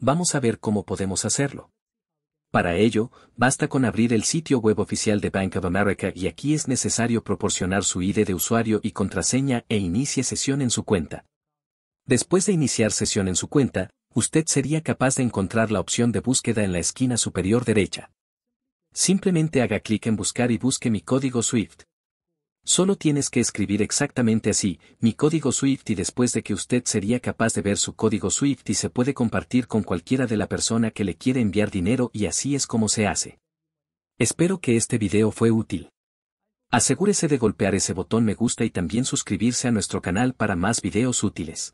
Vamos a ver cómo podemos hacerlo. Para ello, basta con abrir el sitio web oficial de Bank of America y aquí es necesario proporcionar su ID de usuario y contraseña e inicie sesión en su cuenta. Después de iniciar sesión en su cuenta, usted sería capaz de encontrar la opción de búsqueda en la esquina superior derecha. Simplemente haga clic en buscar y busque mi código SWIFT. Solo tienes que escribir exactamente así, mi código Swift y después de que usted sería capaz de ver su código Swift y se puede compartir con cualquiera de la persona que le quiere enviar dinero y así es como se hace. Espero que este video fue útil. Asegúrese de golpear ese botón me gusta y también suscribirse a nuestro canal para más videos útiles.